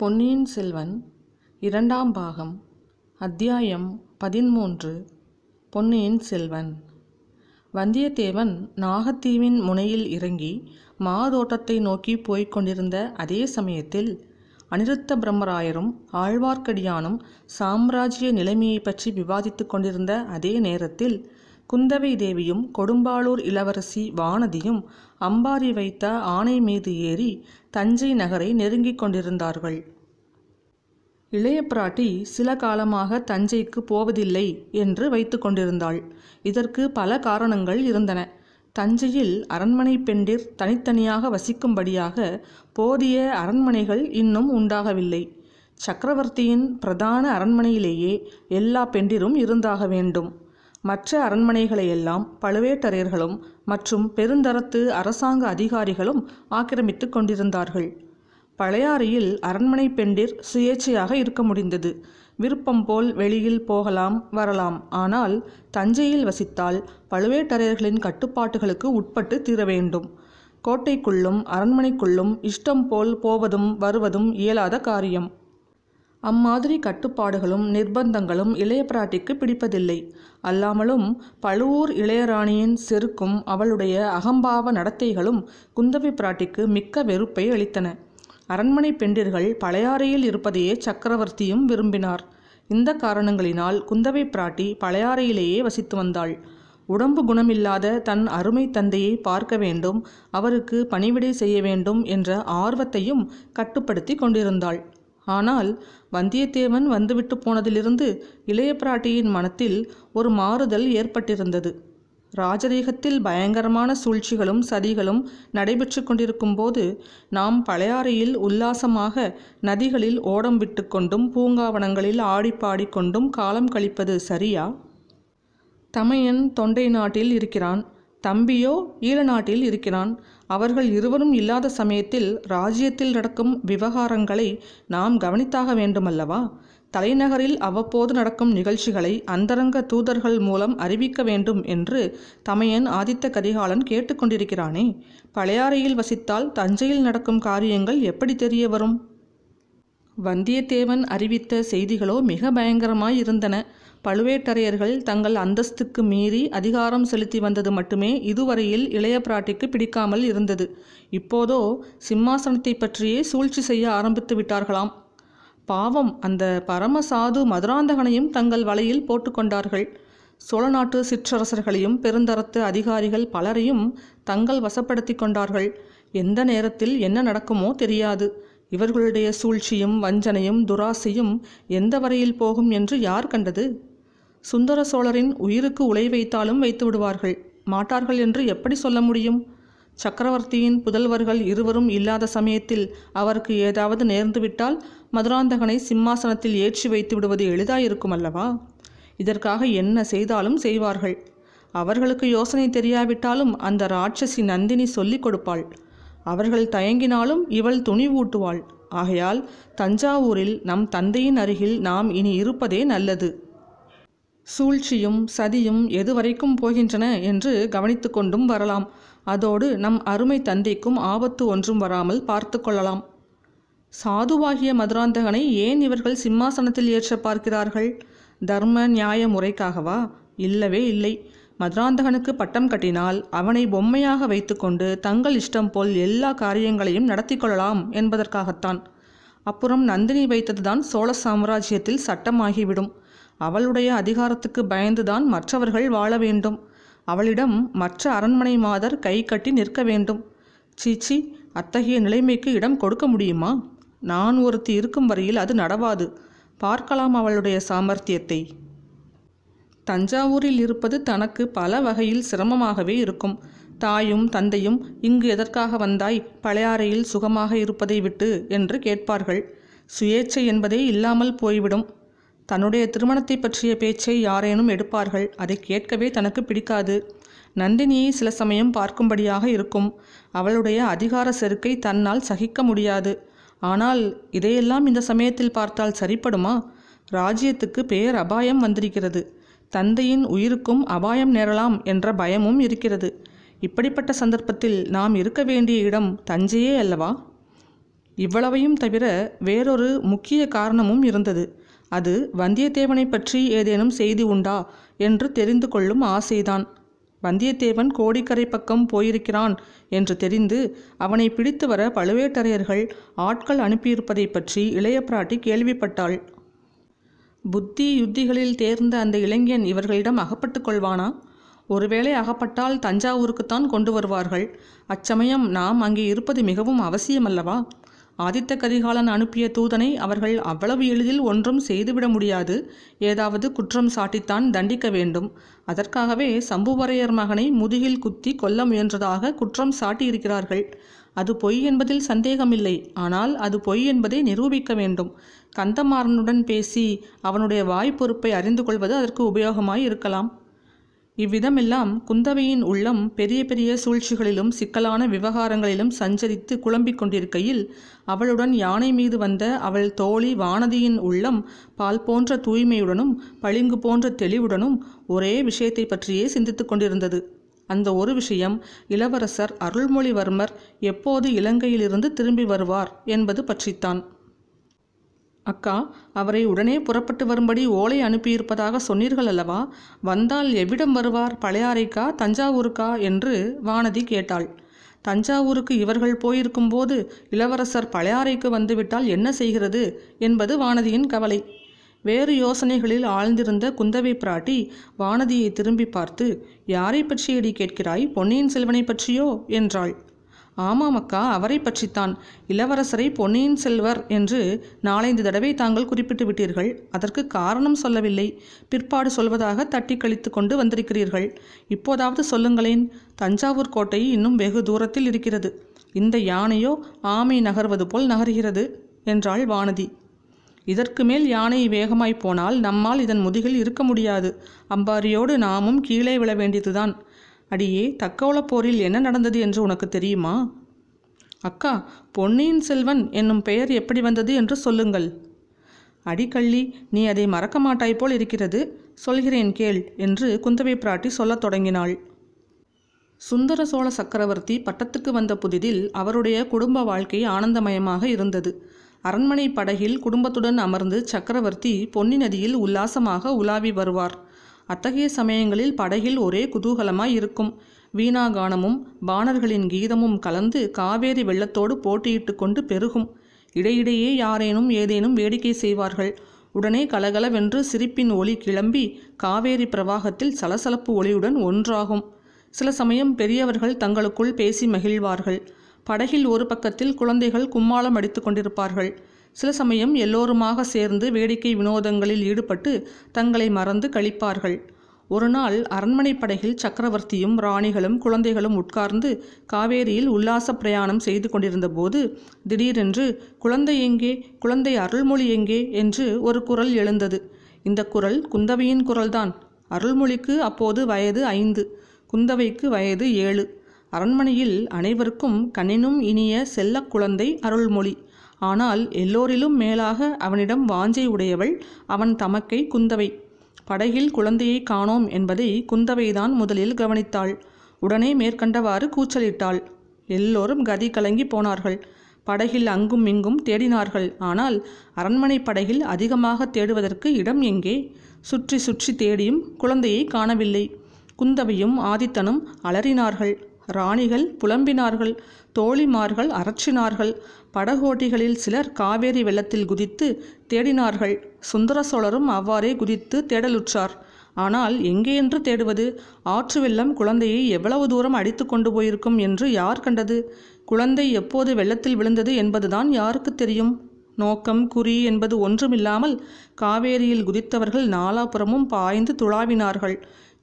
பொன்னியின் செல்வன் இரண்டாம் பாகம் அத்தியாயம் பதிமூன்று பொன்னியின் செல்வன் வந்தியத்தேவன் நாகத்தீவின் முனையில் இறங்கி மாதோட்டத்தை நோக்கி போய்க் கொண்டிருந்த அதே சமயத்தில் அனிருத்த பிரம்மராயரும் ஆழ்வார்க்கடியானும் சாம்ராஜ்ய நிலைமையை பற்றி விவாதித்துக் கொண்டிருந்த அதே நேரத்தில் குந்தவை தேவியும் கொடும்பாளூர் இளவரசி வானதியும் அம்பாரி வைத்த ஆணை மீது ஏறி தஞ்சை நகரை நெருங்கிக் கொண்டிருந்தார்கள் இளைய பிராட்டி சில காலமாக தஞ்சைக்கு போவதில்லை என்று வைத்து கொண்டிருந்தாள் இதற்கு பல காரணங்கள் இருந்தன தஞ்சையில் அரண்மனை பெண்டிர் தனித்தனியாக வசிக்கும்படியாக போதிய அரண்மனைகள் இன்னும் உண்டாகவில்லை சக்கரவர்த்தியின் பிரதான அரண்மனையிலேயே எல்லா பெண்டிரும் இருந்தாக வேண்டும் மற்ற அரண்மனைகளையெல்லாம் பழுவேட்டரையர்களும் மற்றும் பெருந்தரத்து அரசாங்க அதிகாரிகளும் ஆக்கிரமித்து கொண்டிருந்தார்கள் பழையாறையில் அரண்மனை பெண்டிர் சுயேட்சையாக இருக்க முடிந்தது விருப்பம் போல் வெளியில் போகலாம் வரலாம் ஆனால் தஞ்சையில் வசித்தால் பழுவேட்டரையர்களின் கட்டுப்பாட்டுகளுக்கு உட்பட்டு தீர வேண்டும் கோட்டைக்குள்ளும் அரண்மனைக்குள்ளும் இஷ்டம் போல் போவதும் வருவதும் இயலாத காரியம் அம்மாதிரி கட்டுப்பாடுகளும் நிர்பந்தங்களும் இளைய பிராட்டிக்கு பிடிப்பதில்லை அல்லாமலும் பழுவூர் இளையராணியின் செருக்கும் அவளுடைய அகம்பாவ நடத்தைகளும் குந்தவி பிராட்டிக்கு மிக்க வெறுப்பை அளித்தன அரண்மனை பெண்டிர்கள் பழையாறையில் இருப்பதையே சக்கரவர்த்தியும் விரும்பினார் இந்த காரணங்களினால் குந்தவை பிராட்டி பழையாறையிலேயே வசித்து வந்தாள் உடம்பு குணமில்லாத தன் அருமை தந்தையை பார்க்க வேண்டும் அவருக்கு பணிவிடை செய்ய வேண்டும் என்ற ஆர்வத்தையும் கட்டுப்படுத்தி கொண்டிருந்தாள் ஆனால் வந்தியத்தேவன் வந்துவிட்டு போனதிலிருந்து இளைய பிராட்டியின் மனத்தில் ஒரு மாறுதல் ஏற்பட்டிருந்தது ராஜரீகத்தில் பயங்கரமான சூழ்ச்சிகளும் சதிகளும் நடைபெற்று கொண்டிருக்கும் போது நாம் பழையாறையில் உல்லாசமாக நதிகளில் ஓடம் விட்டு கொண்டும் பூங்காவனங்களில் ஆடிப்பாடிக்கொண்டும் காலம் கழிப்பது சரியா தமையன் தொண்டை நாட்டில் இருக்கிறான் தம்பியோ ஈழநாட்டில் இருக்கிறான் அவர்கள் இருவரும் இல்லாத சமயத்தில் ராஜ்யத்தில் நடக்கும் விவகாரங்களை நாம் கவனித்தாக வேண்டுமல்லவா தலைநகரில் அவ்வப்போது நடக்கும் நிகழ்ச்சிகளை அந்தரங்க தூதர்கள் மூலம் அறிவிக்க வேண்டும் என்று தமையன் ஆதித்த கரிகாலன் கேட்டுக்கொண்டிருக்கிறானே பழையாறையில் வசித்தால் தஞ்சையில் நடக்கும் காரியங்கள் எப்படி தெரிய வரும் வந்தியத்தேவன் அறிவித்த செய்திகளோ மிக பயங்கரமாய் இருந்தன பழுவேட்டரையர்கள் தங்கள் அந்தஸ்துக்கு மீறி அதிகாரம் செலுத்தி வந்தது மட்டுமே இதுவரையில் இளைய பிராட்டிக்கு பிடிக்காமல் இருந்தது இப்போதோ சிம்மாசனத்தை பற்றியே சூழ்ச்சி செய்ய ஆரம்பித்து விட்டார்களாம் பாவம் அந்த பரமசாது மதுராந்தகனையும் தங்கள் வலையில் போட்டுக்கொண்டார்கள் சோழ நாட்டு சிற்றரசர்களையும் பெருந்தரத்து அதிகாரிகள் பலரையும் தங்கள் வசப்படுத்தி கொண்டார்கள் எந்த நேரத்தில் என்ன நடக்குமோ தெரியாது இவர்களுடைய சூழ்ச்சியும் வஞ்சனையும் துராசையும் எந்த வரையில் போகும் என்று யார் கண்டது சுந்தர சோழரின் உயிருக்கு உலை வைத்தாலும் வைத்து விடுவார்கள் மாட்டார்கள் என்று எப்படி சொல்ல முடியும் சக்கரவர்த்தியின் புதல்வர்கள் இருவரும் இல்லாத சமயத்தில் அவருக்கு ஏதாவது நேர்ந்துவிட்டால் மதுராந்தகனை சிம்மாசனத்தில் ஏற்றி வைத்து விடுவது எளிதாயிருக்கும் அல்லவா இதற்காக என்ன செய்தாலும் செய்வார்கள் அவர்களுக்கு யோசனை தெரியாவிட்டாலும் அந்த ராட்சசி நந்தினி சொல்லிக் கொடுப்பாள் அவர்கள் தயங்கினாலும் இவள் துணி ஊட்டுவாள் ஆகையால் தஞ்சாவூரில் நம் தந்தையின் அருகில் நாம் இனி இருப்பதே நல்லது சூழ்ச்சியும் சதியும் எதுவரைக்கும் போகின்றன என்று கவனித்து கொண்டும் வரலாம் அதோடு நம் அருமை தந்தைக்கும் ஆபத்து ஒன்றும் வராமல் பார்த்து கொள்ளலாம் சாதுவாகிய மதுராந்தகனை ஏன் இவர்கள் சிம்மாசனத்தில் ஏற்ற பார்க்கிறார்கள் தர்ம நியாய முறைக்காகவா இல்லவே இல்லை மதுராந்தகனுக்கு பட்டம் கட்டினால் அவனை பொம்மையாக வைத்துக்கொண்டு தங்கள் இஷ்டம் போல் எல்லா காரியங்களையும் நடத்தி கொள்ளலாம் என்பதற்காகத்தான் அப்புறம் நந்தினி வைத்ததுதான் சோழ சாம்ராஜ்யத்தில் சட்டமாகிவிடும் அவளுடைய அதிகாரத்துக்கு பயந்துதான் மற்றவர்கள் வாழ வேண்டும் அவளிடம் மற்ற அரண்மனை மாதர் கை கட்டி நிற்க வேண்டும் சீச்சி அத்தகைய நிலைமைக்கு இடம் கொடுக்க முடியுமா நான் ஒருத்தி இருக்கும் வரையில் அது நடவாது பார்க்கலாம் அவளுடைய சாமர்த்தியத்தை தஞ்சாவூரில் இருப்பது தனக்கு பல வகையில் சிரமமாகவே இருக்கும் தாயும் தந்தையும் இங்கு எதற்காக வந்தாய் பழையாறையில் சுகமாக இருப்பதை விட்டு என்று கேட்பார்கள் சுயேச்சை என்பதே இல்லாமல் போய்விடும் தன்னுடைய திருமணத்தை பற்றிய பேச்சை யாரேனும் எடுப்பார்கள் அதை கேட்கவே தனக்கு பிடிக்காது நந்தினியை சில சமயம் பார்க்கும்படியாக இருக்கும் அவளுடைய அதிகார செருக்கை தன்னால் சகிக்க முடியாது ஆனால் இதையெல்லாம் இந்த சமயத்தில் பார்த்தால் சரிப்படுமா ராஜ்யத்துக்கு பேர் அபாயம் வந்திருக்கிறது தந்தையின் உயிருக்கும் அபாயம் நேரலாம் என்ற பயமும் இருக்கிறது இப்படிப்பட்ட சந்தர்ப்பத்தில் நாம் இருக்க வேண்டிய இடம் தஞ்சையே அல்லவா இவ்வளவையும் தவிர வேறொரு முக்கிய காரணமும் இருந்தது அது வந்தியத்தேவனை பற்றி ஏதேனும் செய்தி உண்டா என்று தெரிந்து கொள்ளும் ஆசைதான் வந்தியத்தேவன் கோடிக்கரை பக்கம் போயிருக்கிறான் என்று தெரிந்து அவனை பிடித்து வர பழுவேட்டரையர்கள் ஆட்கள் அனுப்பியிருப்பதை பற்றி இளைய பிராட்டி கேள்விப்பட்டாள் புத்தி யுத்திகளில் தேர்ந்த அந்த இளைஞன் இவர்களிடம் அகப்பட்டு கொள்வானா ஒருவேளை அகப்பட்டால் தஞ்சாவூருக்குத்தான் கொண்டு வருவார்கள் அச்சமயம் நாம் அங்கே இருப்பது மிகவும் அவசியமல்லவா ஆதித்த கரிகாலன் அனுப்பிய தூதனை அவர்கள் அவ்வளவு எளிதில் ஒன்றும் செய்துவிட முடியாது ஏதாவது குற்றம் சாட்டித்தான் தண்டிக்க வேண்டும் அதற்காகவே சம்புவரையர் மகனை முதுகில் குத்தி கொல்ல முயன்றதாக குற்றம் சாட்டியிருக்கிறார்கள் அது பொய் என்பதில் சந்தேகமில்லை ஆனால் அது பொய் என்பதை நிரூபிக்க வேண்டும் கந்தமாறனுடன் பேசி அவனுடைய வாய்ப்பொறுப்பை அறிந்து கொள்வது அதற்கு உபயோகமாய் இருக்கலாம் இவ்விதமெல்லாம் குந்தவையின் உள்ளம் பெரிய பெரிய சூழ்ச்சிகளிலும் சிக்கலான விவகாரங்களிலும் சஞ்சரித்து குழம்பிக் கொண்டிருக்கையில் அவளுடன் யானை மீது வந்த அவள் தோழி வானதியின் உள்ளம் பால் போன்ற தூய்மையுடனும் பளிங்கு போன்ற தெளிவுடனும் ஒரே விஷயத்தை பற்றியே சிந்தித்துக் கொண்டிருந்தது அந்த ஒரு விஷயம் இளவரசர் அருள்மொழிவர்மர் எப்போது இலங்கையிலிருந்து திரும்பி வருவார் என்பது பற்றித்தான் அக்கா அவரை உடனே புறப்பட்டு வரும்படி ஓலை அனுப்பியிருப்பதாக சொன்னீர்கள் அல்லவா வந்தால் எவ்விடம் வருவார் பழையாறைக்கா தஞ்சாவூருக்கா என்று வானதி கேட்டாள் தஞ்சாவூருக்கு இவர்கள் போயிருக்கும்போது இளவரசர் பழையாறைக்கு வந்துவிட்டால் என்ன செய்கிறது என்பது வானதியின் கவலை வேறு யோசனைகளில் ஆழ்ந்திருந்த குந்தவை பிராட்டி வானதியை திரும்பி பார்த்து யாரை பற்றியடி கேட்கிறாய் பொன்னியின் செல்வனை பற்றியோ என்றாள் ஆமாம் அக்கா அவரை பற்றித்தான் இளவரசரை பொன்னியின் செல்வர் என்று நாலந்து தடவை தாங்கள் குறிப்பிட்டு விட்டீர்கள் அதற்கு காரணம் சொல்லவில்லை பிற்பாடு சொல்வதாக தட்டி கழித்து கொண்டு வந்திருக்கிறீர்கள் இப்போதாவது சொல்லுங்களேன் தஞ்சாவூர் கோட்டை இன்னும் வெகு தூரத்தில் இருக்கிறது இந்த யானையோ ஆமை நகர்வது போல் நகர்கிறது என்றாள் வானதி இதற்கு மேல் யானை வேகமாய் போனால் நம்மால் இதன் முதுகில் இருக்க முடியாது அம்பாரியோடு நாமும் கீழே விழ வேண்டியதுதான் அடியே தக்கவள போரில் என்ன நடந்தது என்று உனக்கு தெரியுமா அக்கா பொன்னியின் செல்வன் என்னும் பெயர் எப்படி வந்தது என்று சொல்லுங்கள் அடிக்கள்ளி நீ அதை மறக்க மாட்டாய் போல் இருக்கிறது சொல்கிறேன் கேள் என்று குந்தவை பிராட்டி சொல்லத் தொடங்கினாள் சுந்தர சோழ சக்கரவர்த்தி பட்டத்துக்கு வந்த புதிதில் அவருடைய குடும்ப வாழ்க்கை ஆனந்தமயமாக இருந்தது அரண்மனை படகில் குடும்பத்துடன் அமர்ந்து சக்கரவர்த்தி பொன்னி நதியில் உல்லாசமாக உலாவி வருவார் அத்தகைய சமயங்களில் படகில் ஒரே குதூகலமாய் இருக்கும் வீணாகானமும் பாணர்களின் கீதமும் கலந்து காவேரி வெள்ளத்தோடு போட்டியிட்டு கொண்டு பெருகும் இடையிடையே யாரேனும் ஏதேனும் வேடிக்கை செய்வார்கள் உடனே கலகலவென்று சிரிப்பின் ஒளி கிளம்பி காவேரி பிரவாகத்தில் சலசலப்பு ஒளியுடன் ஒன்றாகும் சில சமயம் பெரியவர்கள் தங்களுக்குள் பேசி மகிழ்வார்கள் படகில் ஒரு பக்கத்தில் குழந்தைகள் கும்மாளம் அடித்து கொண்டிருப்பார்கள் சில சமயம் எல்லோருமாக சேர்ந்து வேடிக்கை வினோதங்களில் ஈடுபட்டு தங்களை மறந்து கழிப்பார்கள் ஒரு நாள் அரண்மனை படகில் சக்கரவர்த்தியும் ராணிகளும் குழந்தைகளும் உட்கார்ந்து காவேரியில் உல்லாச பிரயாணம் செய்து கொண்டிருந்த போது திடீரென்று குழந்தை எங்கே குழந்தை அருள்மொழி எங்கே என்று ஒரு குரல் எழுந்தது இந்த குரல் குந்தவையின் குரல்தான் அருள்மொழிக்கு அப்போது வயது ஐந்து குந்தவைக்கு வயது ஏழு அரண்மனையில் அனைவருக்கும் கண்ணினும் இனிய செல்ல குழந்தை அருள்மொழி ஆனால் எல்லோரிலும் மேலாக அவனிடம் வாஞ்சை உடையவள் அவன் தமக்கை குந்தவை படகில் குழந்தையை காணோம் என்பதை குந்தவைதான் முதலில் கவனித்தாள் உடனே மேற்கண்டவாறு கூச்சலிட்டாள் எல்லோரும் கதி கலங்கி போனார்கள் படகில் அங்கும் இங்கும் தேடினார்கள் ஆனால் அரண்மனை படகில் அதிகமாக தேடுவதற்கு இடம் எங்கே சுற்றி சுற்றி தேடியும் குழந்தையை காணவில்லை குந்தவையும் ஆதித்தனும் அலறினார்கள் ராணிகள் புலம்பினார்கள் தோழிமார்கள் அரற்றினார்கள் படகோட்டிகளில் சிலர் காவேரி வெள்ளத்தில் குதித்து தேடினார்கள் சுந்தர சோழரும் அவ்வாறே குதித்து தேடலுற்றார் ஆனால் எங்கே என்று தேடுவது ஆற்று வெள்ளம் குழந்தையை எவ்வளவு தூரம் அடித்து கொண்டு போயிருக்கும் என்று யார் கண்டது குழந்தை எப்போது வெள்ளத்தில் விழுந்தது என்பதுதான் யாருக்கு தெரியும் நோக்கம் குறி என்பது ஒன்றுமில்லாமல் காவேரியில் குதித்தவர்கள் நாலாபுரமும் பாய்ந்து துழாவினார்கள்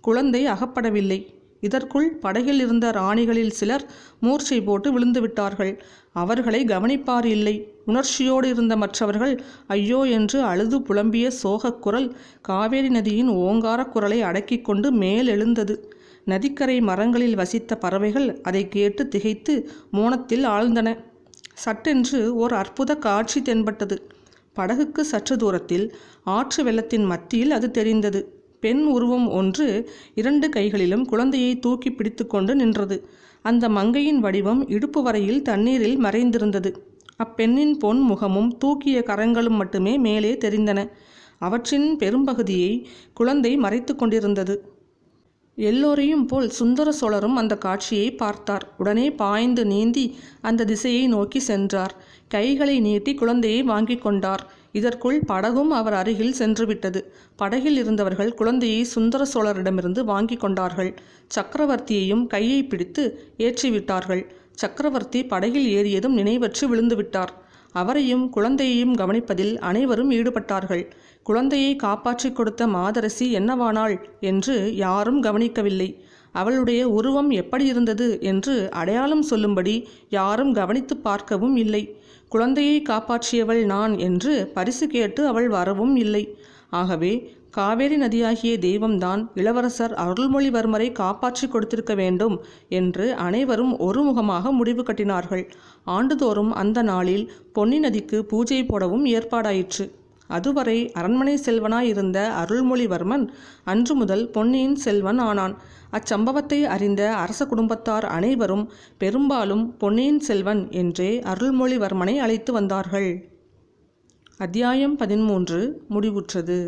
குழந்தை அகப்படவில்லை இதற்குள் படகில் இருந்த ராணிகளில் சிலர் மூர்ச்சை போட்டு விழுந்துவிட்டார்கள் அவர்களை கவனிப்பார் இல்லை உணர்ச்சியோடு இருந்த மற்றவர்கள் ஐயோ என்று அழுது புலம்பிய சோகக் குரல் காவேரி நதியின் ஓங்கார குரலை அடக்கிக் கொண்டு மேலெழுந்தது நதிக்கரை மரங்களில் வசித்த பறவைகள் அதை கேட்டு திகைத்து மோனத்தில் ஆழ்ந்தன சட்டென்று ஓர் அற்புத காட்சி தென்பட்டது படகுக்கு சற்று தூரத்தில் ஆற்று வெள்ளத்தின் மத்தியில் அது தெரிந்தது பெண் உருவம் ஒன்று இரண்டு கைகளிலும் குழந்தையை தூக்கி பிடித்துக்கொண்டு நின்றது அந்த மங்கையின் வடிவம் இடுப்பு வரையில் தண்ணீரில் மறைந்திருந்தது அப்பெண்ணின் பொன் முகமும் தூக்கிய கரங்களும் மட்டுமே மேலே தெரிந்தன அவற்றின் பெரும்பகுதியை குழந்தை மறைத்து கொண்டிருந்தது எல்லோரையும் போல் சுந்தர சோழரும் அந்த காட்சியை பார்த்தார் உடனே பாய்ந்து நீந்தி அந்த திசையை நோக்கி சென்றார் கைகளை நீட்டி குழந்தையை வாங்கி கொண்டார் இதற்குள் படகும் அவர் அருகில் சென்றுவிட்டது படகில் இருந்தவர்கள் குழந்தையை சுந்தர சோழரிடமிருந்து வாங்கி கொண்டார்கள் சக்கரவர்த்தியையும் கையை பிடித்து ஏற்றிவிட்டார்கள் சக்கரவர்த்தி படகில் ஏறியதும் நினைவற்று விழுந்துவிட்டார் அவரையும் குழந்தையையும் கவனிப்பதில் அனைவரும் ஈடுபட்டார்கள் குழந்தையை காப்பாற்றி கொடுத்த மாதரசி என்னவானாள் என்று யாரும் கவனிக்கவில்லை அவளுடைய உருவம் எப்படி இருந்தது என்று அடையாளம் சொல்லும்படி யாரும் கவனித்து பார்க்கவும் இல்லை குழந்தையை காப்பாற்றியவள் நான் என்று பரிசு கேட்டு அவள் வரவும் இல்லை ஆகவே காவேரி நதியாகிய தெய்வம்தான் இளவரசர் அருள்மொழிவர்மரை காப்பாற்றி கொடுத்திருக்க வேண்டும் என்று அனைவரும் ஒருமுகமாக முடிவு கட்டினார்கள் ஆண்டுதோறும் அந்த நாளில் பொன்னி நதிக்கு பூஜை போடவும் ஏற்பாடாயிற்று அதுவரை அரண்மனை செல்வனாயிருந்த அருள்மொழிவர்மன் அன்று முதல் பொன்னியின் செல்வன் ஆனான் அச்சம்பவத்தை அறிந்த அரச குடும்பத்தார் அனைவரும் பெரும்பாலும் பொன்னியின் செல்வன் என்றே அருள்மொழிவர்மனை அழைத்து வந்தார்கள் அத்தியாயம் பதிமூன்று முடிவுற்றது